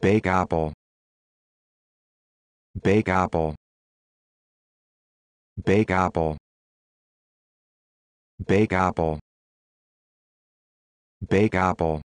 Bake apple. Bake apple. Bake apple. Bake apple. Bake apple.